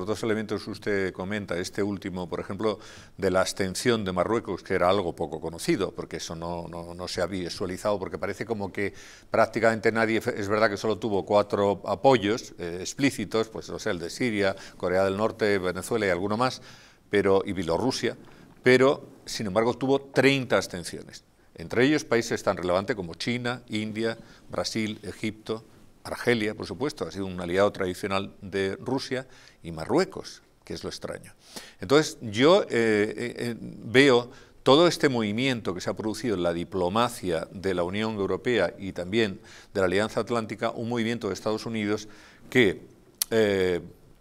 Los dos elementos que usted comenta, este último, por ejemplo, de la abstención de Marruecos, que era algo poco conocido, porque eso no, se ha visualizado, porque parece como que prácticamente nadie, es verdad que solo tuvo cuatro apoyos eh, explícitos, pues no sé, el de Siria, Corea del Norte, Venezuela y alguno más, pero, y Bielorrusia, pero sin embargo tuvo 30 abstenciones, entre ellos países tan relevantes como China, India, Brasil, Egipto, Argelia, por supuesto, ha sido un aliado tradicional de Rusia, y Marruecos, que es lo extraño. Entonces, yo eh, eh, eh, veo todo este movimiento que se ha producido en la diplomacia de la Unión Europea y también de la Alianza Atlántica, un movimiento de Estados Unidos que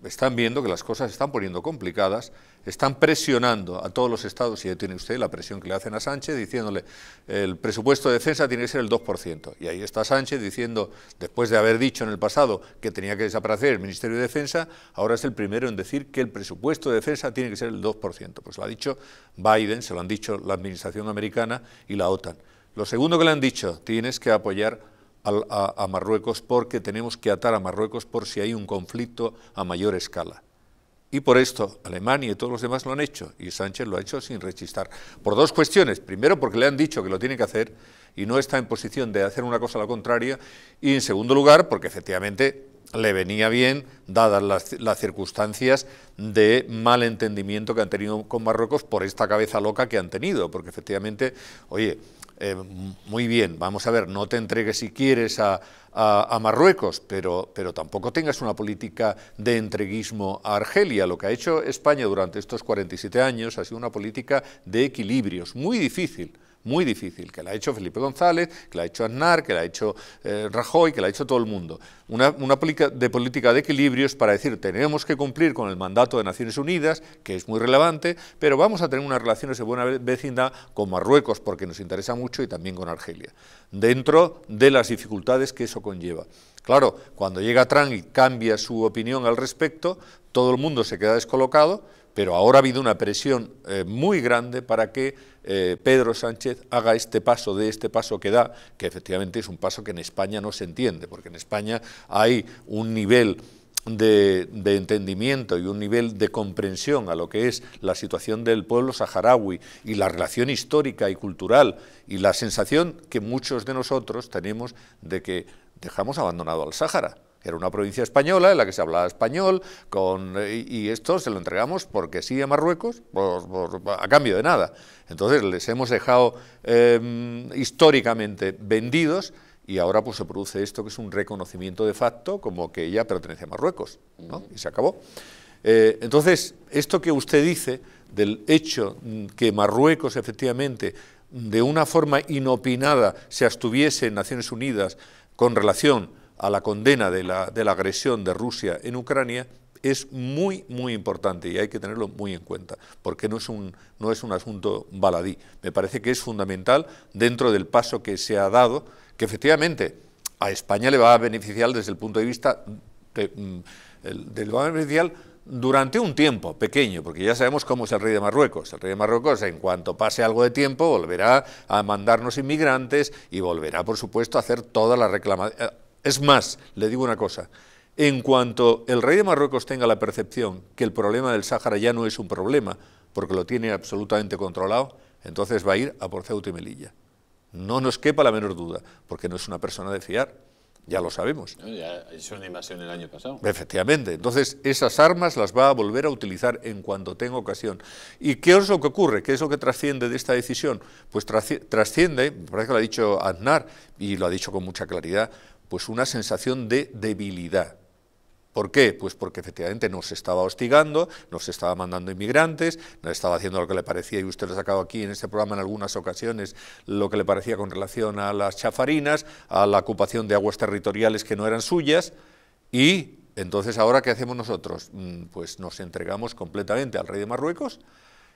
están viendo que las cosas se están poniendo complicadas están presionando a todos los estados, y ahí tiene usted la presión que le hacen a Sánchez, diciéndole, el presupuesto de defensa tiene que ser el 2%. Y ahí está Sánchez diciendo, después de haber dicho en el pasado que tenía que desaparecer el Ministerio de Defensa, ahora es el primero en decir que el presupuesto de defensa tiene que ser el 2%. Pues lo ha dicho Biden, se lo han dicho la Administración americana y la OTAN. Lo segundo que le han dicho, tienes que apoyar a Marruecos porque tenemos que atar a Marruecos por si hay un conflicto a mayor escala. Y por esto Alemania y todos los demás lo han hecho, y Sánchez lo ha hecho sin rechistar. Por dos cuestiones. Primero, porque le han dicho que lo tiene que hacer y no está en posición de hacer una cosa a la contraria. Y en segundo lugar, porque efectivamente le venía bien, dadas las, circunstancias de mal entendimiento que han tenido con Marruecos por esta cabeza loca que han tenido, porque efectivamente, oye, eh, muy bien, vamos a ver, no te entregues si quieres a, Marruecos, pero, pero tampoco tengas una política de entreguismo a Argelia. Lo que ha hecho España durante estos 47 años ha sido una política de equilibrios, muy difícil, muy difícil, que la ha hecho Felipe González, que la ha hecho Aznar, que la ha hecho eh, Rajoy, que la ha hecho todo el mundo. Una, una de política de equilibrios para decir, tenemos que cumplir con el mandato de Naciones Unidas, que es muy relevante, pero vamos a tener unas relaciones de buena vecindad con Marruecos, porque nos interesa mucho, y también con Argelia, dentro de las dificultades que eso conlleva. Claro, cuando llega Trump y cambia su opinión al respecto, todo el mundo se queda descolocado, pero ahora ha habido una presión eh, muy grande para que eh, Pedro Sánchez haga este paso, de este paso que da, que efectivamente es un paso que en España no se entiende, porque en España hay un nivel de, de, entendimiento y un nivel de comprensión a lo que es la situación del pueblo saharaui y la relación histórica y cultural y la sensación que muchos de nosotros tenemos de que dejamos abandonado al Sáhara. Era una provincia española en la que se hablaba español con, y esto se lo entregamos porque sí a Marruecos a cambio de nada. Entonces les hemos dejado em, históricamente vendidos y ahora pues se produce esto que es un reconocimiento de facto como que ella pertenece a Marruecos y se acabó. Eh, entonces, esto que usted dice del hecho mm, que Marruecos efectivamente de una forma inopinada se abstuviese en Naciones Unidas con relación a la condena de la, de la agresión de Rusia en Ucrania es muy, muy importante y hay que tenerlo muy en cuenta, porque no es un, no es un asunto baladí. Me parece que es fundamental dentro del paso que se ha dado, que efectivamente a España le va a beneficiar desde el punto de vista mm, del va beneficiar durante un tiempo pequeño, porque ya sabemos cómo es el rey de Marruecos. El rey de Marruecos, en cuanto pase algo de tiempo, volverá a mandarnos inmigrantes y volverá, por supuesto, a hacer todas las reclamaciones es más, le digo una cosa, en cuanto el rey de Marruecos tenga la percepción que el problema del Sáhara ya no es un problema, porque lo tiene absolutamente controlado, entonces va a ir a por y Melilla. No nos quepa la menor duda, porque no es una persona de fiar, ya lo sabemos. ya hizo una invasión el año pasado. Efectivamente, entonces esas armas las va a volver a utilizar en cuanto tenga ocasión. ¿Y qué es lo que ocurre? ¿Qué es lo que trasciende de esta decisión? Pues trasciende, me parece que lo ha dicho Aznar, y lo ha dicho con mucha claridad, pues una sensación de debilidad. ¿Por qué? Pues porque efectivamente nos estaba hostigando, nos estaba mandando inmigrantes, nos estaba haciendo lo que le parecía, y usted lo ha sacado aquí en este programa en algunas ocasiones, lo que le parecía con relación a las chafarinas, a la ocupación de aguas territoriales que no eran suyas, y entonces ahora ¿qué hacemos nosotros? Mm, pues nos entregamos completamente al rey de Marruecos,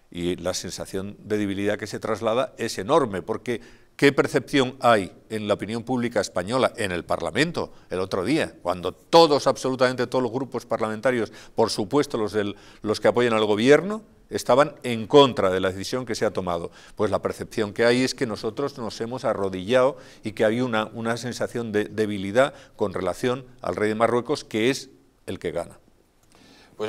y la sensación de debilidad que se traslada es enorme, porque ¿Qué percepción hay en la opinión pública española, en el Parlamento, el otro día, cuando todos, absolutamente todos los grupos parlamentarios, por supuesto los, que apoyan al Gobierno, estaban en contra de la decisión que se ha tomado. Pues la percepción que hay es que nosotros nos hemos arrodillado y que hay una sensación de debilidad con relación al rey de Marruecos, que es el que gana.